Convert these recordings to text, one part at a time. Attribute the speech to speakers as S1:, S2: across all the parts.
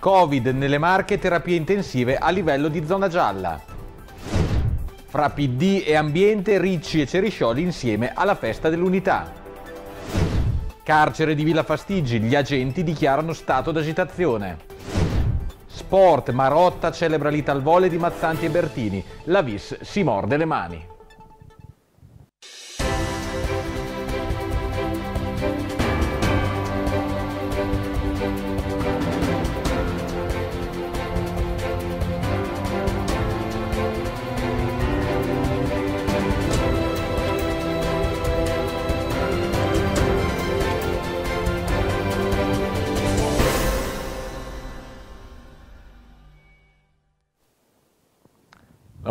S1: Covid nelle marche terapie intensive a livello di zona gialla. Fra PD e ambiente, Ricci e Ceriscioli insieme alla festa dell'unità. Carcere di Villa Fastigi, gli agenti dichiarano stato d'agitazione. Sport, Marotta celebra l'Italvole di Mazzanti e Bertini, la Vis si morde le mani.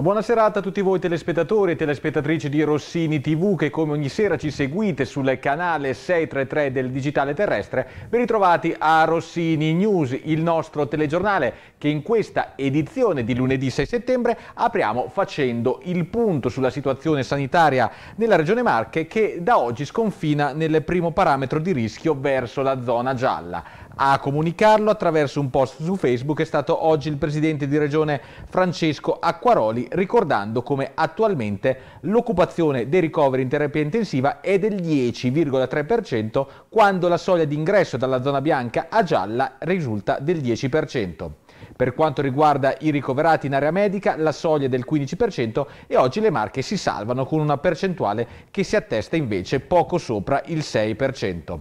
S1: Una buona serata a tutti voi telespettatori e telespettatrici di Rossini TV che come ogni sera ci seguite sul canale 633 del Digitale Terrestre. Ben ritrovati a Rossini News, il nostro telegiornale che in questa edizione di lunedì 6 settembre apriamo facendo il punto sulla situazione sanitaria nella Regione Marche che da oggi sconfina nel primo parametro di rischio verso la zona gialla. A comunicarlo attraverso un post su Facebook è stato oggi il presidente di regione Francesco Acquaroli ricordando come attualmente l'occupazione dei ricoveri in terapia intensiva è del 10,3% quando la soglia di ingresso dalla zona bianca a gialla risulta del 10%. Per quanto riguarda i ricoverati in area medica, la soglia è del 15% e oggi le marche si salvano con una percentuale che si attesta invece poco sopra il 6%.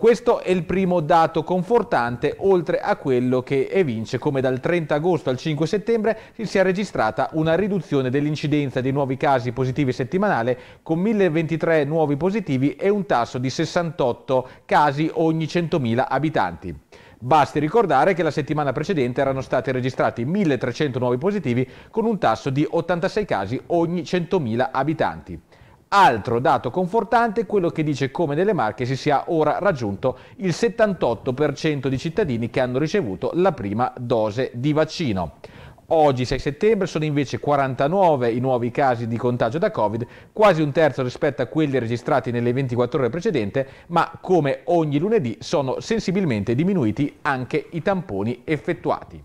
S1: Questo è il primo dato confortante, oltre a quello che evince come dal 30 agosto al 5 settembre si sia registrata una riduzione dell'incidenza di nuovi casi positivi settimanale con 1023 nuovi positivi e un tasso di 68 casi ogni 100.000 abitanti. Basti ricordare che la settimana precedente erano stati registrati 1.300 nuovi positivi con un tasso di 86 casi ogni 100.000 abitanti. Altro dato confortante è quello che dice come nelle Marche si sia ora raggiunto il 78% di cittadini che hanno ricevuto la prima dose di vaccino. Oggi 6 settembre sono invece 49 i nuovi casi di contagio da Covid, quasi un terzo rispetto a quelli registrati nelle 24 ore precedenti, ma come ogni lunedì sono sensibilmente diminuiti anche i tamponi effettuati.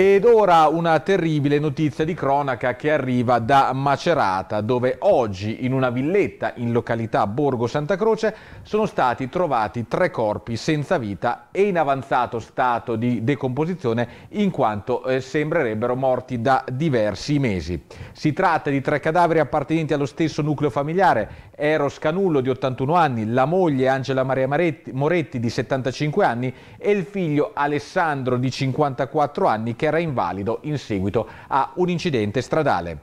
S1: Ed ora una terribile notizia di cronaca che arriva da Macerata, dove oggi in una villetta in località Borgo Santa Croce sono stati trovati tre corpi senza vita e in avanzato stato di decomposizione in quanto eh, sembrerebbero morti da diversi mesi. Si tratta di tre cadaveri appartenenti allo stesso nucleo familiare, Eros Canullo di 81 anni, la moglie Angela Maria Moretti di 75 anni e il figlio Alessandro di 54 anni che era invalido in seguito a un incidente stradale.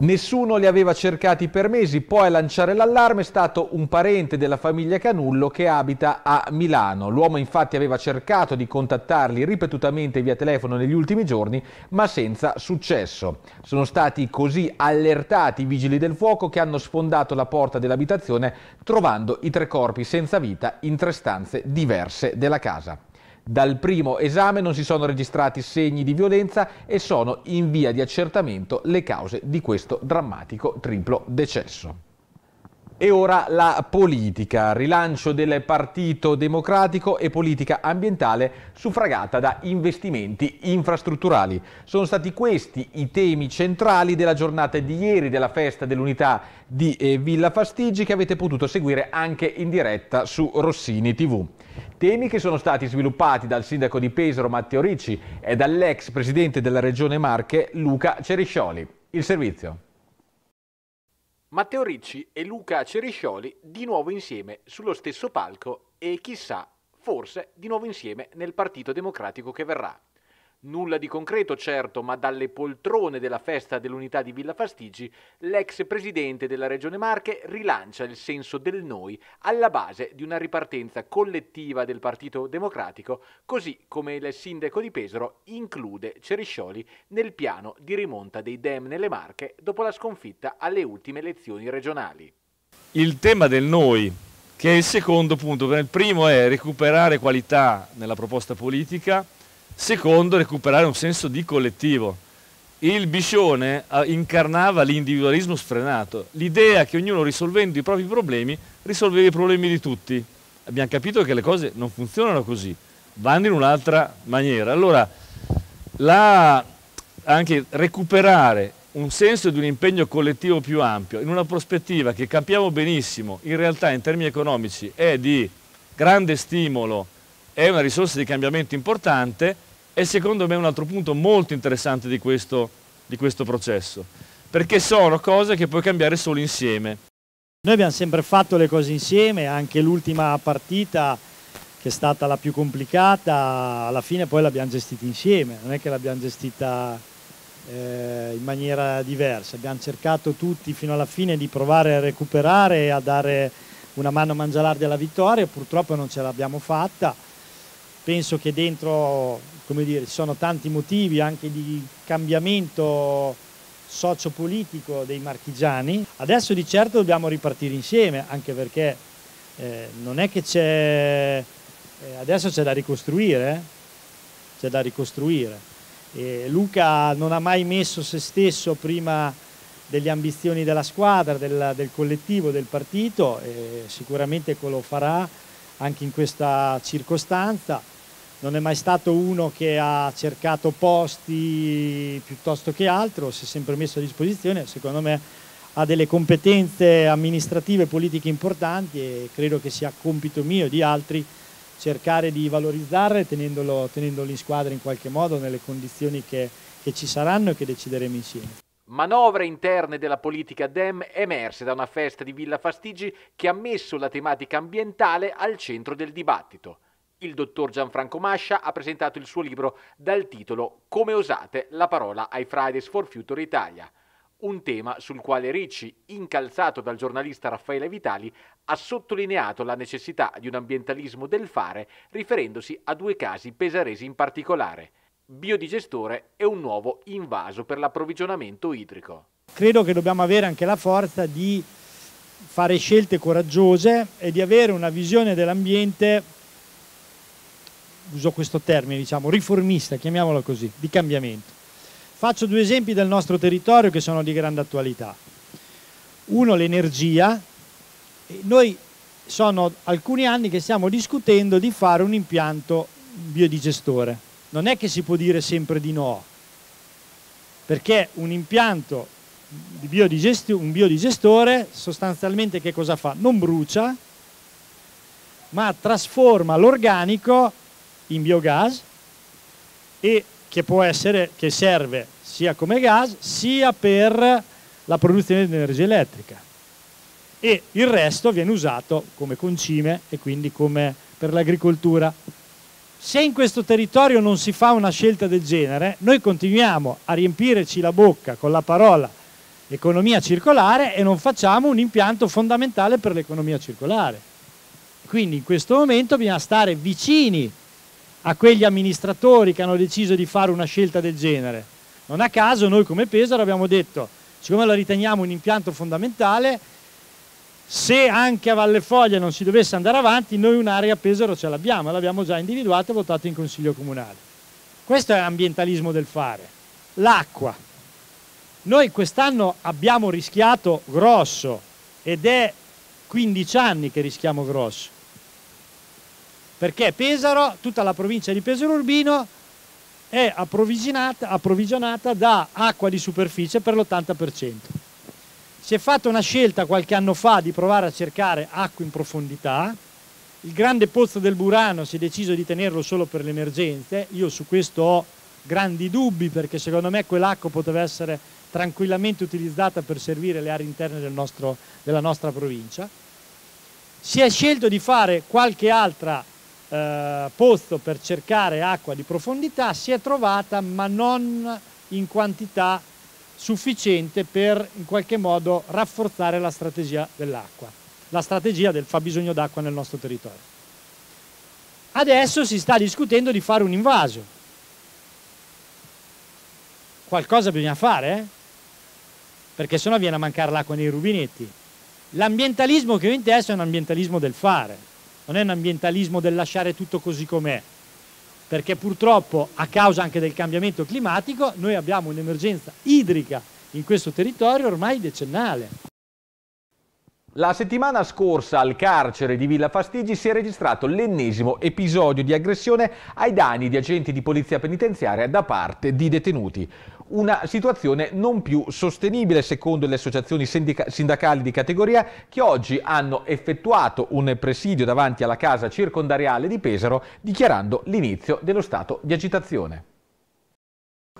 S1: Nessuno li aveva cercati per mesi, poi a lanciare l'allarme è stato un parente della famiglia Canullo che abita a Milano. L'uomo infatti aveva cercato di contattarli ripetutamente via telefono negli ultimi giorni, ma senza successo. Sono stati così allertati i vigili del fuoco che hanno sfondato la porta dell'abitazione trovando i tre corpi senza vita in tre stanze diverse della casa. Dal primo esame non si sono registrati segni di violenza e sono in via di accertamento le cause di questo drammatico triplo decesso. E ora la politica, rilancio del Partito Democratico e politica ambientale suffragata da investimenti infrastrutturali. Sono stati questi i temi centrali della giornata di ieri della festa dell'unità di eh, Villa Fastigi che avete potuto seguire anche in diretta su Rossini TV. Temi che sono stati sviluppati dal sindaco di Pesaro Matteo Ricci e dall'ex presidente della regione Marche Luca Ceriscioli. Il servizio. Matteo Ricci e Luca Ceriscioli di nuovo insieme sullo stesso palco e chissà, forse di nuovo insieme nel Partito Democratico che verrà. Nulla di concreto, certo, ma dalle poltrone della festa dell'unità di Villa Fastigi, l'ex presidente della Regione Marche rilancia il senso del noi alla base di una ripartenza collettiva del Partito Democratico, così come il sindaco di Pesaro include Ceriscioli nel piano di rimonta dei Dem nelle Marche dopo la sconfitta alle ultime elezioni regionali.
S2: Il tema del noi, che è il secondo punto, il primo è recuperare qualità nella proposta politica, Secondo, recuperare un senso di collettivo. Il Biscione ah, incarnava l'individualismo sfrenato, l'idea che ognuno risolvendo i propri problemi risolveva i problemi di tutti. Abbiamo capito che le cose non funzionano così, vanno in un'altra maniera. Allora, la, anche recuperare un senso di un impegno collettivo più ampio, in una prospettiva che capiamo benissimo, in realtà in termini economici è di grande stimolo, è una risorsa di cambiamento importante, è secondo me un altro punto molto interessante di questo, di questo processo, perché sono cose che puoi cambiare solo insieme. Noi abbiamo sempre fatto le cose insieme, anche l'ultima partita che è stata la più complicata, alla fine poi l'abbiamo gestita insieme, non è che l'abbiamo gestita eh, in maniera diversa, abbiamo cercato tutti fino alla fine di provare a recuperare e a dare una mano a Mangialardi alla vittoria, purtroppo non ce l'abbiamo fatta, penso che dentro come dire, ci sono tanti motivi anche di cambiamento sociopolitico dei marchigiani. Adesso di certo dobbiamo ripartire insieme, anche perché eh, non è che c'è... Eh, adesso c'è da ricostruire, eh. c'è da ricostruire. E Luca non ha mai messo se stesso prima delle ambizioni della squadra, del, del collettivo, del partito, e sicuramente lo farà anche in questa circostanza non è mai stato uno che ha cercato posti piuttosto che altro, si è sempre messo a disposizione, secondo me ha delle competenze amministrative e politiche importanti e credo che sia compito mio e di altri cercare di valorizzarle tenendolo, tenendolo in squadra in qualche modo nelle condizioni che, che ci saranno e che decideremo insieme.
S1: Manovre interne della politica DEM emerse da una festa di Villa Fastigi che ha messo la tematica ambientale al centro del dibattito. Il dottor Gianfranco Mascia ha presentato il suo libro dal titolo Come osate la parola ai Fridays for Future Italia, un tema sul quale Ricci, incalzato dal giornalista Raffaele Vitali, ha sottolineato la necessità di un ambientalismo del fare riferendosi a due casi pesaresi in particolare, biodigestore e un nuovo invaso per l'approvvigionamento idrico.
S2: Credo che dobbiamo avere anche la forza di fare scelte coraggiose e di avere una visione dell'ambiente uso questo termine, diciamo, riformista, chiamiamolo così, di cambiamento. Faccio due esempi del nostro territorio che sono di grande attualità. Uno l'energia, noi sono alcuni anni che stiamo discutendo di fare un impianto biodigestore. Non è che si può dire sempre di no, perché un impianto un biodigestore sostanzialmente che cosa fa? Non brucia, ma trasforma l'organico in biogas e che può essere, che serve sia come gas sia per la produzione di energia elettrica e il resto viene usato come concime e quindi come per l'agricoltura. Se in questo territorio non si fa una scelta del genere, noi continuiamo a riempirci la bocca con la parola economia circolare e non facciamo un impianto fondamentale per l'economia circolare. Quindi in questo momento bisogna stare vicini a quegli amministratori che hanno deciso di fare una scelta del genere. Non a caso noi come Pesaro abbiamo detto, siccome lo riteniamo un impianto fondamentale, se anche a Valle Foglia non si dovesse andare avanti, noi un'area a Pesaro ce l'abbiamo, l'abbiamo già individuata e votata in Consiglio Comunale. Questo è ambientalismo del fare. L'acqua. Noi quest'anno abbiamo rischiato grosso ed è 15 anni che rischiamo grosso perché Pesaro, tutta la provincia di Pesaro Urbino è approvvigionata da acqua di superficie per l'80%. Si è fatta una scelta qualche anno fa di provare a cercare acqua in profondità, il grande pozzo del Burano si è deciso di tenerlo solo per le emergenze, io su questo ho grandi dubbi perché secondo me quell'acqua poteva essere tranquillamente utilizzata per servire le aree interne del nostro, della nostra provincia. Si è scelto di fare qualche altra eh, posto per cercare acqua di profondità si è trovata ma non in quantità sufficiente per in qualche modo rafforzare la strategia dell'acqua, la strategia del fabbisogno d'acqua nel nostro territorio. Adesso si sta discutendo di fare un invaso. Qualcosa bisogna fare, eh? perché sennò viene a mancare l'acqua nei rubinetti. L'ambientalismo che ho in testa è un ambientalismo del fare, non è un ambientalismo del lasciare tutto così com'è, perché purtroppo a causa anche del cambiamento climatico noi abbiamo un'emergenza idrica in questo territorio ormai decennale.
S1: La settimana scorsa al carcere di Villa Fastigi si è registrato l'ennesimo episodio di aggressione ai danni di agenti di polizia penitenziaria da parte di detenuti una situazione non più sostenibile secondo le associazioni sindacali di categoria che oggi hanno effettuato un presidio davanti alla casa circondariale di Pesaro dichiarando l'inizio dello stato di agitazione.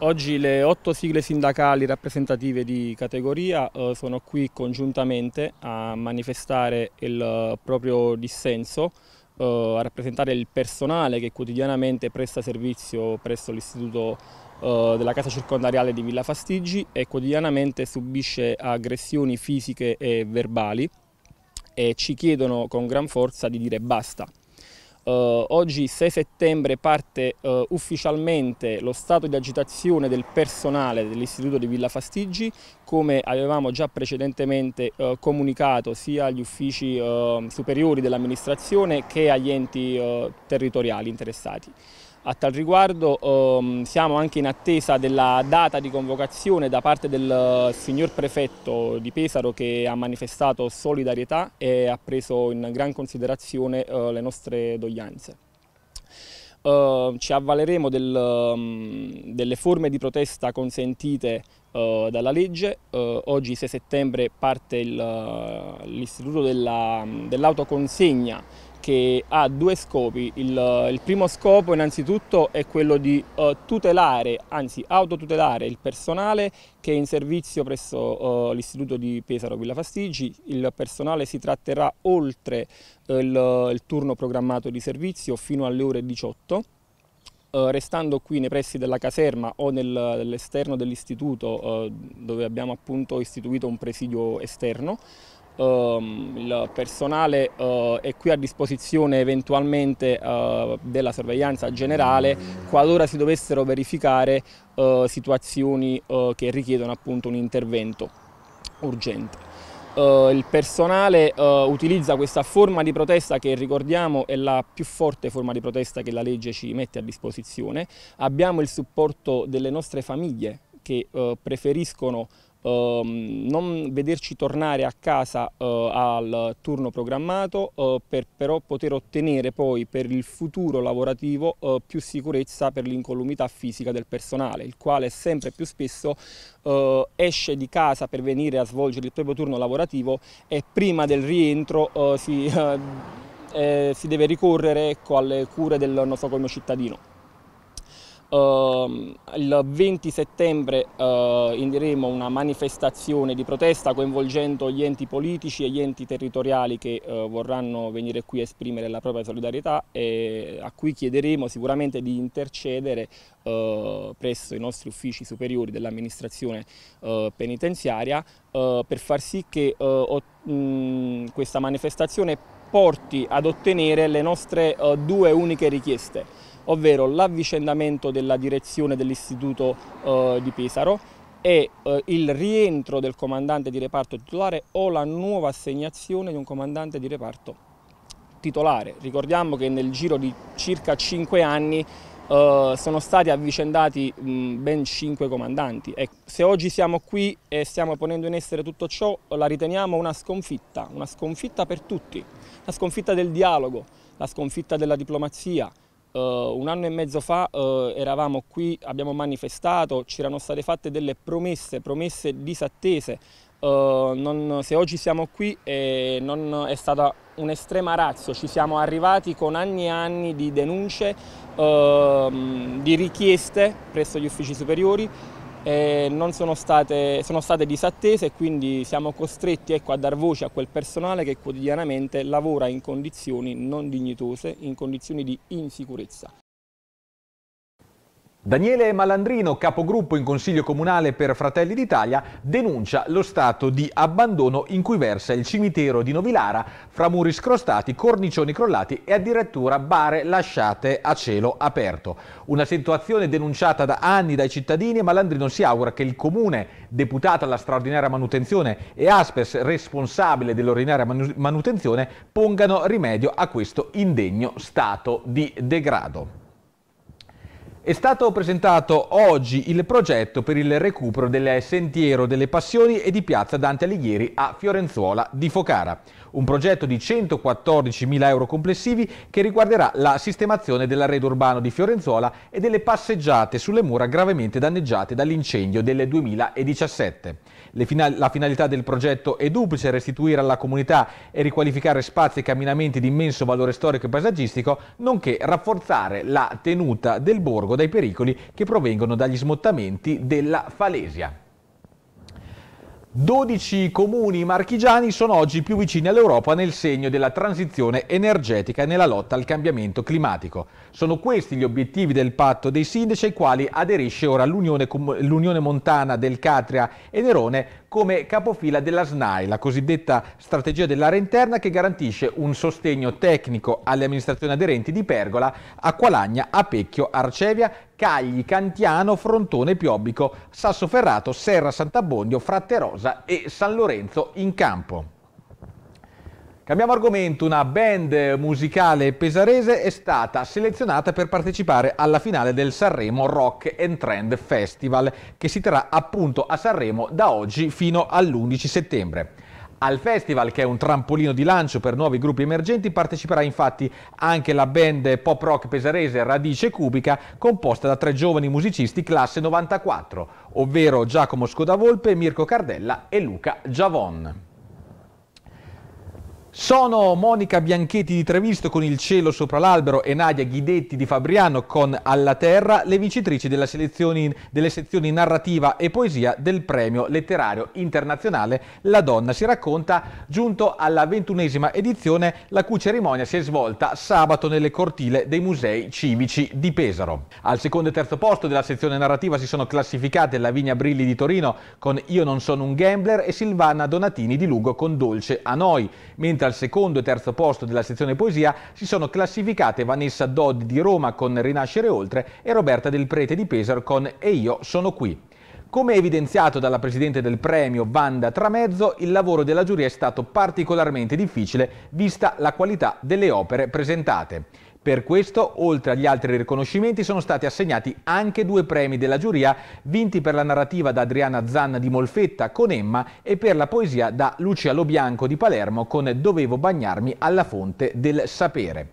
S1: Oggi
S3: le otto sigle sindacali rappresentative di categoria eh, sono qui congiuntamente a manifestare il eh, proprio dissenso eh, a rappresentare il personale che quotidianamente presta servizio presso l'istituto eh, della casa circondariale di Villa Fastigi e quotidianamente subisce aggressioni fisiche e verbali e ci chiedono con gran forza di dire basta. Uh, oggi 6 settembre parte uh, ufficialmente lo stato di agitazione del personale dell'istituto di Villa Fastigi come avevamo già precedentemente uh, comunicato sia agli uffici superiori dell'amministrazione che agli enti territoriali interessati. A tal riguardo ehm, siamo anche in attesa della data di convocazione da parte del eh, signor prefetto di Pesaro che ha manifestato solidarietà e ha preso in gran considerazione eh, le nostre doglianze. Eh, ci avvaleremo del, ehm, delle forme di protesta consentite eh, dalla legge. Eh, oggi 6 settembre parte eh, l'istituto dell'autoconsegna dell che ha due scopi. Il, il primo scopo innanzitutto è quello di uh, tutelare, anzi autotutelare il personale che è in servizio presso uh, l'istituto di Pesaro Villa Fastigi. Il personale si tratterà oltre uh, il, il turno programmato di servizio fino alle ore 18 restando qui nei pressi della caserma o nell'esterno dell'istituto dove abbiamo appunto istituito un presidio esterno Ehm, il personale eh, è qui a disposizione eventualmente eh, della sorveglianza generale qualora si dovessero verificare eh, situazioni che richiedono appunto un intervento urgente. Uh, il personale uh, utilizza questa forma di protesta che ricordiamo è la più forte forma di protesta che la legge ci mette a disposizione. Abbiamo il supporto delle nostre famiglie che uh, preferiscono Ehm, non vederci tornare a casa eh, al turno programmato eh, per però poter ottenere poi per il futuro lavorativo eh, più sicurezza per l'incolumità fisica del personale, il quale sempre più spesso esce di casa per venire a svolgere il proprio turno lavorativo e prima del rientro si, si deve ricorrere ecco, alle cure del nostro cittadino. Uh, il 20 settembre uh, indiremo una manifestazione di protesta coinvolgendo gli enti politici e gli enti territoriali che uh, vorranno venire qui a esprimere la propria solidarietà e a cui chiederemo sicuramente di intercedere eh, presso i nostri uffici superiori dell'amministrazione penitenziaria per far sì che mh, mm, questa manifestazione porti ad ottenere le nostre due uniche richieste ovvero l'avvicendamento della direzione dell'Istituto eh, di Pesaro e eh, il rientro del comandante di reparto titolare o la nuova assegnazione di un comandante di reparto titolare. Ricordiamo che nel giro di circa 5 anni Uh, sono stati avvicendati mh, ben cinque comandanti. E se oggi siamo qui e stiamo ponendo in essere tutto ciò, la riteniamo una sconfitta, una sconfitta per tutti, la sconfitta del dialogo, la sconfitta della diplomazia, Uh, un anno e mezzo fa uh, eravamo qui, abbiamo manifestato, c'erano state fatte delle promesse, promesse disattese. Uh, non, se oggi siamo qui eh, non è stata un'estrema razza, ci siamo arrivati con anni e anni di denunce, ehm, di richieste presso gli uffici superiori, eh, state, sono state disattese e quindi siamo costretti ecco, a dar voce a quel personale che quotidianamente lavora in condizioni non dignitose, in condizioni di insicurezza.
S1: Daniele Malandrino, capogruppo in Consiglio Comunale per Fratelli d'Italia, denuncia lo stato di abbandono in cui versa il cimitero di Novilara, fra muri scrostati, cornicioni crollati e addirittura bare lasciate a cielo aperto. Una situazione denunciata da anni dai cittadini e Malandrino si augura che il Comune, deputato alla straordinaria manutenzione, e Aspes, responsabile dell'ordinaria manutenzione, pongano rimedio a questo indegno stato di degrado. È stato presentato oggi il progetto per il recupero del Sentiero delle Passioni e di Piazza Dante Alighieri a Fiorenzuola di Focara. Un progetto di 114.000 euro complessivi che riguarderà la sistemazione dell'arredo urbano di Fiorenzuola e delle passeggiate sulle mura gravemente danneggiate dall'incendio del 2017 final la finalità del progetto è duplice, restituire alla comunità e riqualificare spazi e camminamenti di immenso valore storico e paesaggistico, nonché rafforzare la tenuta del borgo dai pericoli che provengono dagli smottamenti della Falesia. 12 comuni marchigiani sono oggi più vicini all'Europa nel segno della transizione energetica e nella lotta al cambiamento climatico. Sono questi gli obiettivi del patto dei sindaci ai quali aderisce ora l'Unione, Montana del Catria e Nerone come capofila della SNAI, la cosiddetta strategia dell'area interna che garantisce un sostegno tecnico alle amministrazioni aderenti di Pergola, Acqualagna, Apecchio, Arcevia, Cagli, Cantiano, Frontone, Piobbico, Sassoferrato, Serra Sant'Abbondio, Fratterosa e San Lorenzo in campo. Cambiamo argomento, una band musicale pesarese è stata selezionata per partecipare alla finale del Sanremo Rock and Trend Festival che si terrà appunto a Sanremo da oggi fino all'11 settembre. Al festival, che è un trampolino di lancio per nuovi gruppi emergenti, parteciperà infatti anche la band pop rock pesarese Radice Cubica, composta da tre giovani musicisti classe 94, ovvero Giacomo Scodavolpe, Mirko Cardella e Luca Giavon. Sono Monica Bianchetti di Trevisto con Il cielo sopra l'albero e Nadia Ghidetti di Fabriano con Alla terra, le vincitrici delle sezioni narrativa e poesia del premio letterario internazionale La donna si racconta, giunto alla ventunesima edizione, la cui cerimonia si è svolta sabato nelle cortile dei musei civici di Pesaro. Al secondo e terzo posto della sezione narrativa si sono classificate Lavinia Brilli di Torino con Io non sono un gambler e Silvana Donatini di Lugo con Dolce a noi, mentre al secondo e terzo posto della sezione poesia si sono classificate Vanessa Dodd di Roma con Rinascere Oltre e Roberta del Prete di Pesaro con E io sono qui. Come evidenziato dalla presidente del premio Vanda Tramezzo, il lavoro della giuria è stato particolarmente difficile vista la qualità delle opere presentate. Per questo, oltre agli altri riconoscimenti, sono stati assegnati anche due premi della giuria, vinti per la narrativa da Adriana Zanna di Molfetta con Emma e per la poesia da Lucia Lobianco di Palermo con Dovevo bagnarmi alla fonte del sapere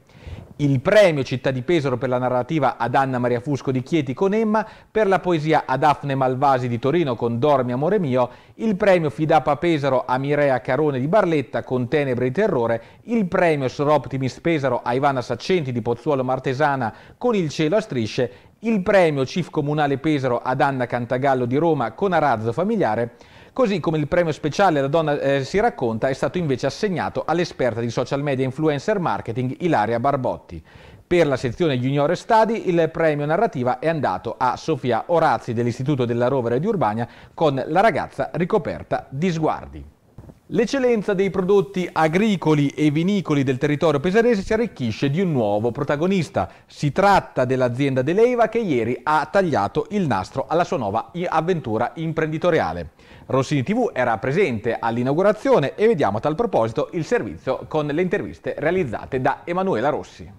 S1: il premio Città di Pesaro per la narrativa ad Anna Maria Fusco di Chieti con Emma, per la poesia ad Afne Malvasi di Torino con Dormi amore mio, il premio Fidapa Pesaro a Mirea Carone di Barletta con Tenebre e terrore, il premio Sor Optimis Pesaro a Ivana Saccenti di Pozzuolo Martesana con Il cielo a strisce, il premio CIF Comunale Pesaro ad Anna Cantagallo di Roma con Arazzo familiare, Così come il premio speciale La donna eh, si racconta è stato invece assegnato all'esperta di social media influencer marketing Ilaria Barbotti. Per la sezione Junior Stadi il premio narrativa è andato a Sofia Orazzi dell'Istituto della Rovere di Urbania con La ragazza ricoperta di sguardi. L'eccellenza dei prodotti agricoli e vinicoli del territorio pesarese si arricchisce di un nuovo protagonista. Si tratta dell'azienda De che ieri ha tagliato il nastro alla sua nuova avventura imprenditoriale. Rossini TV era presente all'inaugurazione e vediamo a tal proposito il servizio con le interviste realizzate da Emanuela Rossi.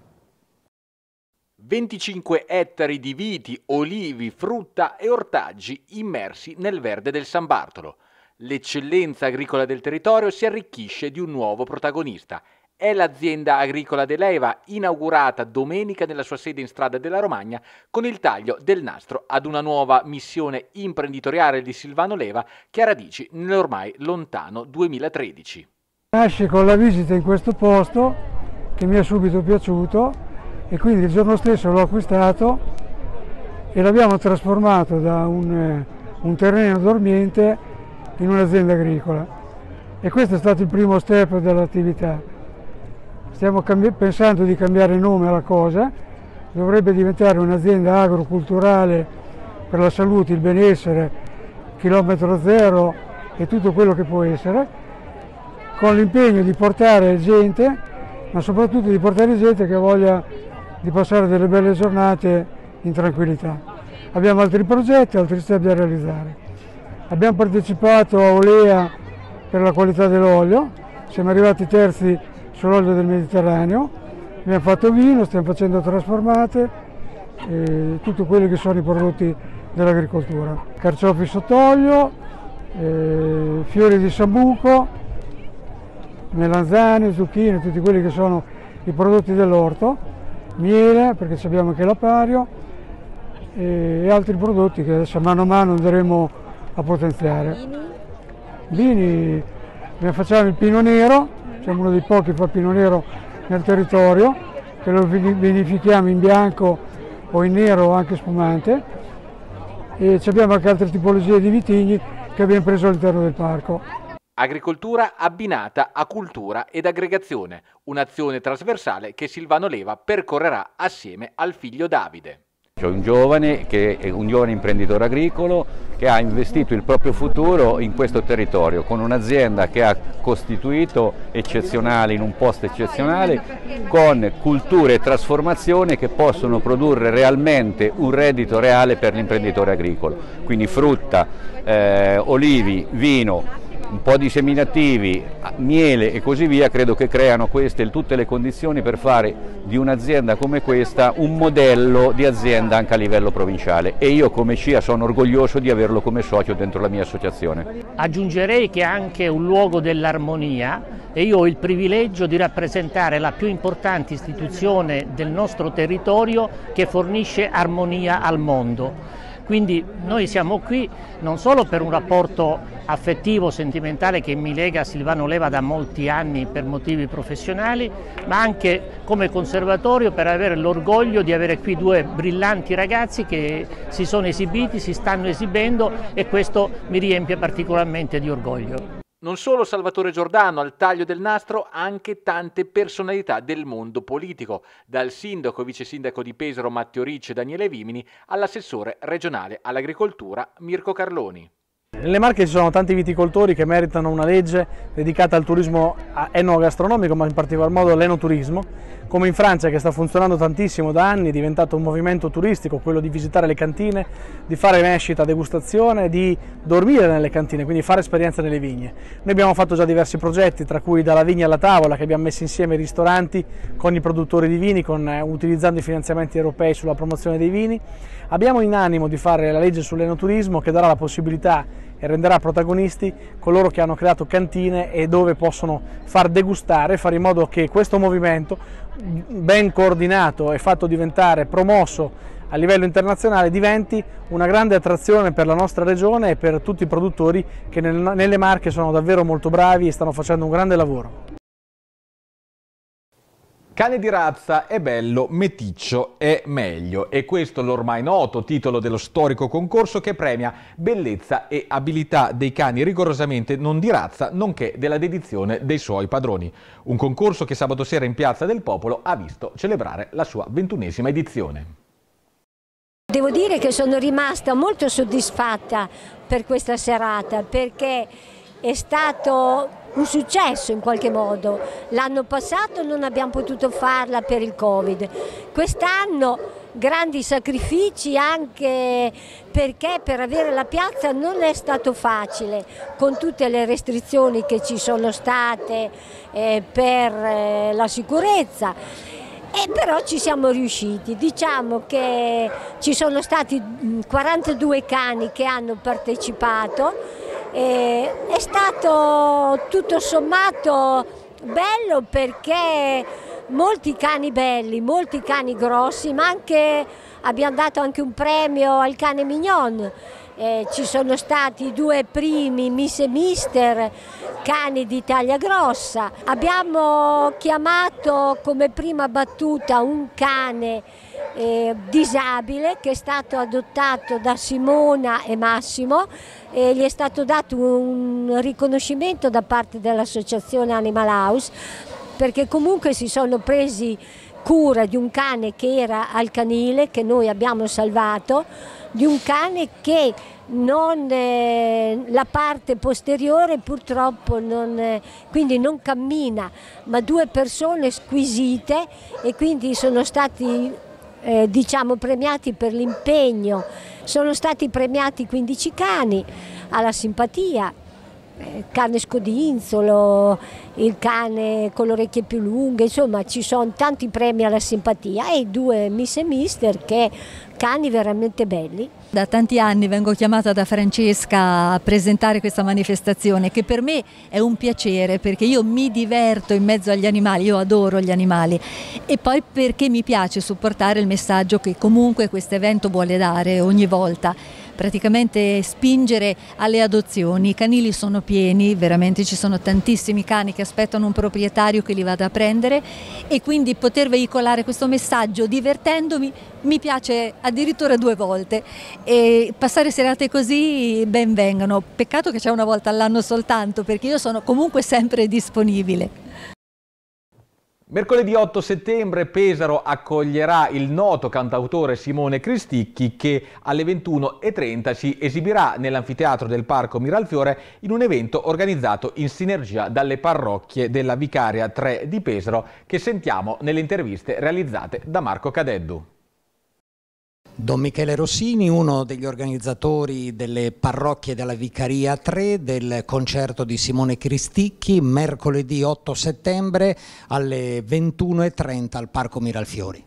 S1: 25 ettari di viti, olivi, frutta e ortaggi immersi nel verde del San Bartolo. L'eccellenza agricola del territorio si arricchisce di un nuovo protagonista, è l'azienda agricola dell'Eva, inaugurata domenica nella sua sede in strada della Romagna, con il taglio del nastro ad una nuova missione imprenditoriale di Silvano Leva che ha radici nell'ormai lontano 2013.
S4: Nasce con la visita in questo posto che mi è subito piaciuto e quindi il giorno stesso l'ho acquistato e l'abbiamo trasformato da un, eh, un terreno dormiente in un'azienda agricola. E questo è stato il primo step dell'attività stiamo pensando di cambiare nome alla cosa, dovrebbe diventare un'azienda agroculturale per la salute, il benessere, chilometro zero e tutto quello che può essere, con l'impegno di portare gente, ma soprattutto di portare gente che ha voglia di passare delle belle giornate in tranquillità. Abbiamo altri progetti, altri step da realizzare. Abbiamo partecipato a Olea per la qualità dell'olio, siamo arrivati terzi sull'olio del Mediterraneo, abbiamo fatto vino, stiamo facendo trasformate e tutti quelli che sono i prodotti dell'agricoltura. Carciofi sott'olio, eh, fiori di sambuco, melanzane, zucchine, tutti quelli che sono i prodotti dell'orto, miele perché abbiamo anche l'apario e, e altri prodotti che adesso mano a mano andremo a potenziare. Vini, ne facciamo il pino nero, siamo uno dei pochi papino nero nel territorio, che lo vinifichiamo in bianco o in nero o anche spumante e abbiamo anche altre tipologie di vitigni che abbiamo preso all'interno del parco.
S1: Agricoltura abbinata a cultura ed aggregazione, un'azione trasversale che Silvano Leva percorrerà assieme al figlio Davide. C'è un giovane, che è un giovane imprenditore agricolo che ha investito il proprio futuro in questo territorio con un'azienda che ha costituito eccezionale in un posto eccezionale con culture e trasformazione che possono produrre realmente un reddito reale per l'imprenditore agricolo, quindi frutta, eh, olivi, vino un po' di seminativi, miele e così via, credo che creano queste tutte le condizioni per fare di un'azienda come questa un modello di azienda anche a livello provinciale e io come CIA sono orgoglioso di averlo come socio dentro la mia associazione.
S2: Aggiungerei che è anche un luogo dell'armonia e io ho il privilegio di rappresentare la più importante istituzione del nostro territorio che fornisce armonia al mondo quindi noi siamo qui non solo per un rapporto affettivo, sentimentale che mi lega a Silvano Leva da molti anni per motivi professionali, ma anche come conservatorio per avere l'orgoglio di avere qui due brillanti ragazzi che si sono esibiti, si stanno esibendo e questo mi riempie particolarmente di orgoglio.
S1: Non solo Salvatore Giordano al taglio del nastro, anche tante personalità del mondo politico, dal sindaco e vice sindaco di Pesaro Matteo Ricci e Daniele Vimini all'assessore regionale all'agricoltura Mirko Carloni.
S5: Nelle Marche ci sono tanti viticoltori che meritano una legge dedicata al turismo enogastronomico, ma in particolar modo all'enoturismo come in Francia che sta funzionando tantissimo da anni, è diventato un movimento turistico quello di visitare le cantine, di fare mescita, degustazione, di dormire nelle cantine, quindi fare esperienza nelle vigne. Noi abbiamo fatto già diversi progetti, tra cui dalla vigna alla tavola, che abbiamo messo insieme i ristoranti con i produttori di vini, con, eh, utilizzando i finanziamenti europei sulla promozione dei vini. Abbiamo in animo di fare la legge sull'enoturismo che darà la possibilità e renderà protagonisti coloro che hanno creato cantine e dove possono far degustare, fare in modo che questo movimento ben coordinato e fatto diventare promosso a livello internazionale diventi una grande attrazione per la nostra regione e per tutti i produttori che nelle Marche sono davvero molto bravi e stanno facendo un grande
S4: lavoro.
S1: Cane di razza è bello, meticcio è meglio. E questo l'ormai noto titolo dello storico concorso che premia bellezza e abilità dei cani rigorosamente non di razza, nonché della dedizione dei suoi padroni. Un concorso che sabato sera in Piazza del Popolo ha visto celebrare la sua ventunesima edizione.
S6: Devo dire che sono rimasta molto soddisfatta per questa serata perché è stato un successo in qualche modo. L'anno passato non abbiamo potuto farla per il Covid, quest'anno grandi sacrifici anche perché per avere la piazza non è stato facile con tutte le restrizioni che ci sono state eh, per eh, la sicurezza. E però ci siamo riusciti, diciamo che ci sono stati 42 cani che hanno partecipato eh, è stato tutto sommato bello perché molti cani belli, molti cani grossi, ma anche, abbiamo dato anche un premio al cane Mignon. Eh, ci sono stati i due primi Miss e Mister cani di taglia grossa. Abbiamo chiamato come prima battuta un cane eh, disabile che è stato adottato da Simona e Massimo e gli è stato dato un riconoscimento da parte dell'associazione Animal House perché comunque si sono presi cura di un cane che era al canile che noi abbiamo salvato, di un cane che non, eh, la parte posteriore purtroppo non, eh, quindi non cammina, ma due persone squisite e quindi sono stati eh, diciamo premiati per l'impegno, sono stati premiati 15 cani alla simpatia, il eh, cane scodinzolo, il cane con le orecchie più lunghe, insomma ci sono tanti premi alla simpatia e due miss e mister che cani veramente belli. Da tanti anni vengo chiamata da Francesca a presentare questa manifestazione che per me è un piacere perché io mi diverto in mezzo agli animali, io adoro gli animali e poi perché mi piace supportare il messaggio che comunque questo evento vuole dare ogni volta praticamente spingere alle adozioni. I canili sono pieni, veramente ci sono tantissimi cani che aspettano un proprietario che li vada a prendere e quindi poter veicolare questo messaggio divertendomi mi piace addirittura due volte e passare serate così ben vengano. Peccato che c'è una volta all'anno soltanto perché io sono comunque sempre disponibile.
S1: Mercoledì 8 settembre Pesaro accoglierà il noto cantautore Simone Cristicchi che alle 21.30 si esibirà nell'anfiteatro del Parco Miralfiore in un evento organizzato in sinergia dalle parrocchie della Vicaria 3 di Pesaro che sentiamo nelle interviste realizzate da Marco Cadeddu.
S2: Don Michele Rossini, uno degli organizzatori delle parrocchie della Vicaria 3 del concerto di Simone Cristicchi, mercoledì 8 settembre alle 21.30 al Parco Miralfiori.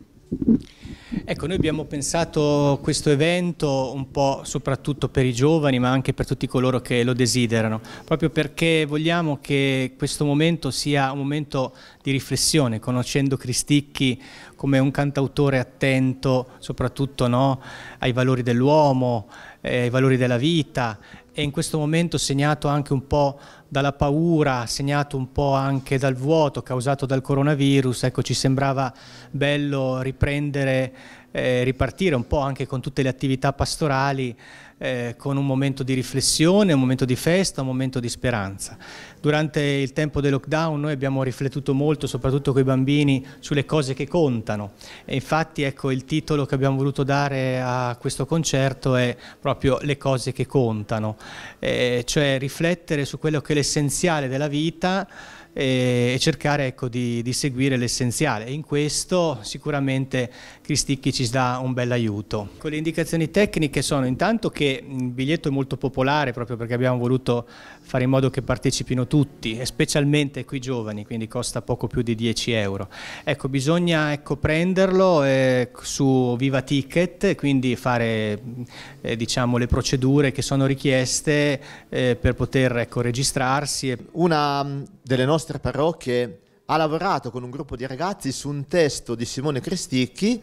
S5: Ecco, noi abbiamo pensato questo evento un po' soprattutto per i giovani, ma anche per tutti coloro che lo desiderano, proprio perché vogliamo che questo momento sia un momento di riflessione, conoscendo Cristicchi come un cantautore attento soprattutto no, ai valori dell'uomo, eh, i valori della vita e in questo momento segnato anche un po' dalla paura, segnato un po' anche dal vuoto causato dal coronavirus, ecco ci sembrava bello riprendere eh, ripartire un po' anche con tutte le attività pastorali eh, con un momento di riflessione, un momento di festa, un momento di speranza. Durante il tempo del lockdown noi abbiamo riflettuto molto, soprattutto con i bambini, sulle cose che contano e infatti ecco, il titolo che abbiamo voluto dare a questo concerto è proprio le cose che contano, eh, cioè riflettere su quello che è l'essenziale della vita e, cercare ecco, di, di, seguire l'essenziale. In questo sicuramente Cristicchi ci dà un bel aiuto. le indicazioni tecniche sono intanto che il biglietto è molto popolare proprio perché abbiamo voluto fare in modo che partecipino tutti e specialmente qui giovani, quindi costa poco più di 10 euro. Ecco, bisogna ecco, prenderlo eh, su Viva Ticket, quindi fare mm, eh, diciamo, le procedure che sono richieste eh, per poter ecco, registrarsi. Una mm, delle nostre parrocchie ha lavorato con un gruppo di ragazzi su un testo di Simone Cresticchi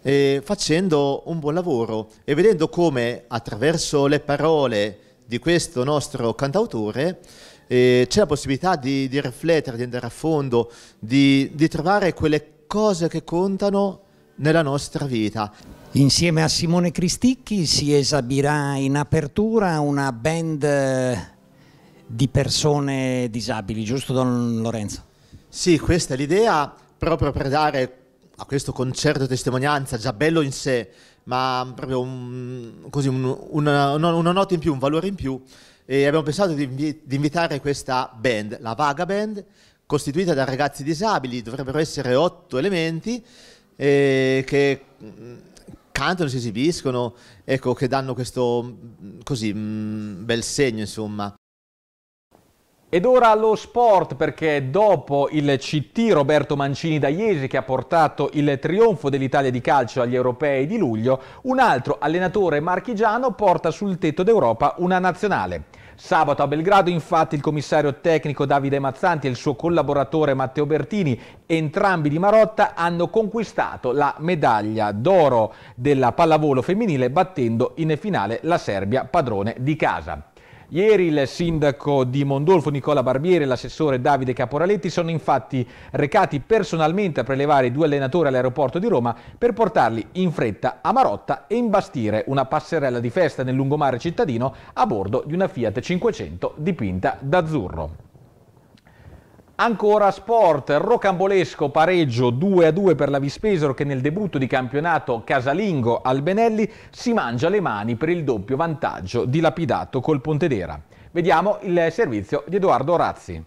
S1: eh, facendo un buon lavoro e vedendo come attraverso le parole di questo nostro cantautore eh, c'è la possibilità di, di, riflettere, di andare
S2: a fondo, di, di trovare quelle cose che contano nella nostra vita. Insieme a Simone Cristicchi si esibirà in apertura una band eh, di persone disabili, giusto Don Lorenzo? Sì, questa è l'idea proprio per dare a questo concerto testimonianza già bello in sé ma proprio un, così un, una, una, nota in più, un
S1: valore in più. E abbiamo pensato di, invi di invitare questa band, la Vaga Band, costituita da ragazzi disabili, dovrebbero essere otto elementi eh, che mm, cantano, si esibiscono, ecco, che danno questo mm, così, mm, bel segno, insomma. Ed ora allo sport perché dopo il CT Roberto Mancini da Iesi che ha portato il trionfo dell'Italia di calcio agli europei di luglio, un altro allenatore marchigiano porta sul tetto d'Europa una nazionale. Sabato a Belgrado infatti il commissario tecnico Davide Mazzanti e il suo collaboratore Matteo Bertini, entrambi di Marotta, hanno conquistato la medaglia d'oro della pallavolo femminile battendo in finale la Serbia padrone di casa. Ieri il sindaco di Mondolfo Nicola Barbieri e l'assessore Davide Caporaletti sono infatti recati personalmente a prelevare i due allenatori all'aeroporto di Roma per portarli in fretta a Marotta e imbastire una passerella di festa nel lungomare cittadino a bordo di una Fiat 500 dipinta d'azzurro. Ancora sport, rocambolesco pareggio 2-2 per la Vispesero che nel debutto di campionato casalingo Albenelli si mangia le mani per il doppio vantaggio dilapidato col Pontedera. Vediamo il servizio di Edoardo Razzi.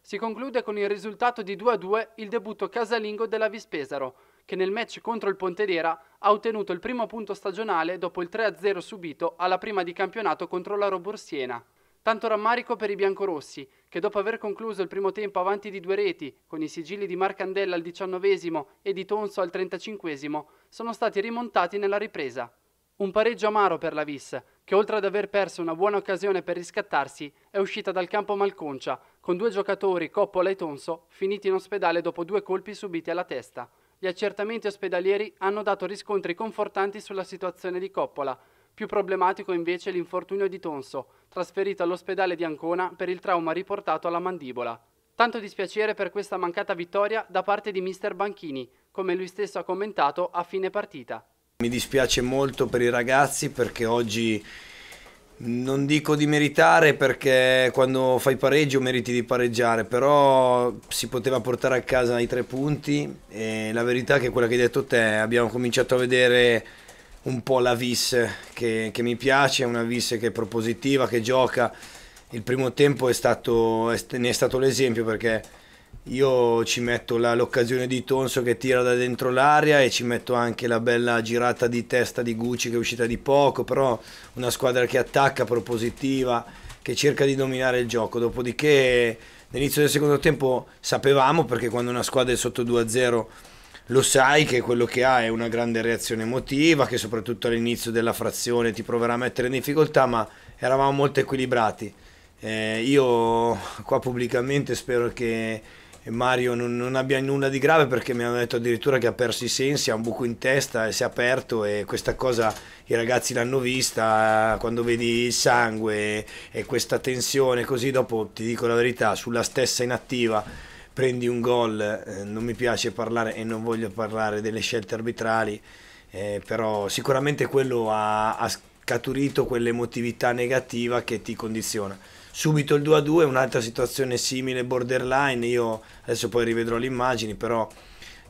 S7: Si conclude con il risultato di 2-2 il debutto casalingo della Vispesaro che nel match contro il Pontedera ha ottenuto il primo punto stagionale dopo il 3-0 subito alla prima di campionato contro la Roborsiena. Tanto rammarico per i biancorossi, che dopo aver concluso il primo tempo avanti di due reti, con i sigilli di Marcandella al diciannovesimo e di Tonso al trentacinquesimo, sono stati rimontati nella ripresa. Un pareggio amaro per la Vis, che oltre ad aver perso una buona occasione per riscattarsi, è uscita dal campo malconcia, con due giocatori, Coppola e Tonso, finiti in ospedale dopo due colpi subiti alla testa. Gli accertamenti ospedalieri hanno dato riscontri confortanti sulla situazione di Coppola, più problematico invece l'infortunio di Tonso, trasferito all'ospedale di Ancona per il trauma riportato alla mandibola. Tanto dispiacere per questa mancata vittoria da parte di mister Banchini, come lui stesso ha commentato a fine partita.
S8: Mi dispiace molto per i ragazzi perché oggi non dico di meritare perché quando fai pareggio meriti di pareggiare, però si poteva portare a casa i tre punti e la verità è che quella che hai detto te, abbiamo cominciato a vedere un po' la vis che, che mi piace, una vis che è propositiva, che gioca. Il primo tempo è stato, ne è stato l'esempio perché io ci metto l'occasione di Tonso che tira da dentro l'area e ci metto anche la bella girata di testa di Gucci che è uscita di poco, però una squadra che attacca, propositiva, che cerca di dominare il gioco. Dopodiché all'inizio del secondo tempo sapevamo perché quando una squadra è sotto 2-0 lo sai che quello che ha è una grande reazione emotiva, che soprattutto all'inizio della frazione ti proverà a mettere in difficoltà, ma eravamo molto equilibrati. Eh, io qua pubblicamente spero che Mario non, non, abbia nulla di grave perché mi hanno detto addirittura che ha perso i sensi, ha un buco in testa e si è aperto e questa cosa i ragazzi l'hanno vista, quando vedi il sangue e questa tensione così dopo ti dico la verità, sulla stessa inattiva prendi un gol, eh, non mi piace parlare e non voglio parlare delle scelte arbitrali, eh, però sicuramente quello ha, ha scaturito quell'emotività negativa che ti condiziona. Subito il 2-2 un'altra situazione simile borderline, io adesso poi rivedrò le immagini, però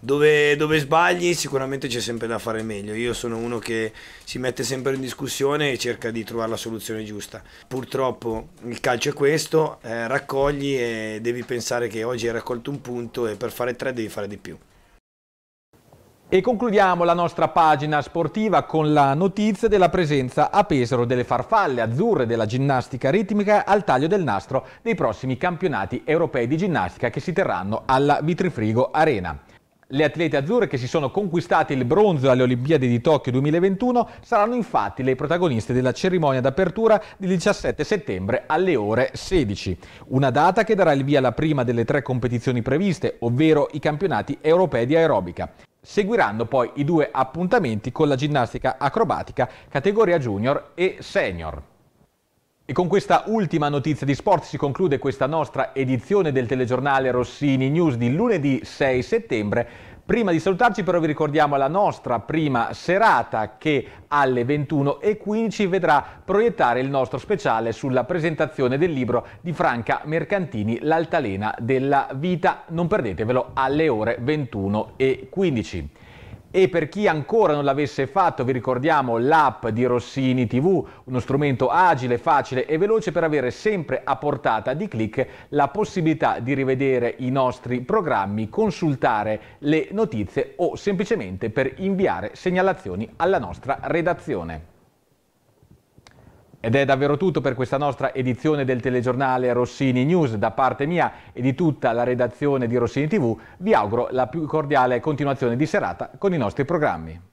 S8: dove, dove, sbagli sicuramente c'è sempre da fare meglio. Io sono uno che si mette sempre in discussione e cerca di trovare la soluzione giusta. Purtroppo il calcio è questo, eh, raccogli e devi pensare che oggi hai raccolto un punto e per fare tre devi fare di più.
S1: E concludiamo la nostra pagina sportiva con la notizia della presenza a Pesaro delle farfalle azzurre della ginnastica ritmica al taglio del nastro dei prossimi campionati europei di ginnastica che si terranno alla Vitrifrigo Arena. Le atlete azzurre che si sono conquistate il bronzo alle Olimpiadi di Tokyo 2021 saranno infatti le protagoniste della cerimonia d'apertura del 17 settembre alle ore 16. Una data che darà il via alla prima delle tre competizioni previste, ovvero i campionati europei di aerobica. Seguiranno poi i due appuntamenti con la ginnastica acrobatica categoria junior e senior. E con questa ultima notizia di sport si conclude questa nostra edizione del telegiornale Rossini News di lunedì 6 settembre. Prima di salutarci però vi ricordiamo la nostra prima serata che alle 21.15 vedrà proiettare il nostro speciale sulla presentazione del libro di Franca Mercantini L'altalena della vita. Non perdetevelo alle ore 21.15 e per chi ancora non l'avesse fatto vi ricordiamo l'app di Rossini TV, uno strumento agile, facile e veloce per avere sempre a portata di clic la possibilità di rivedere i nostri programmi, consultare le notizie o semplicemente per inviare segnalazioni alla nostra redazione. Ed è davvero tutto per questa nostra edizione del telegiornale Rossini News. Da parte mia e di tutta la redazione di Rossini TV vi auguro la più cordiale continuazione di serata con i nostri programmi.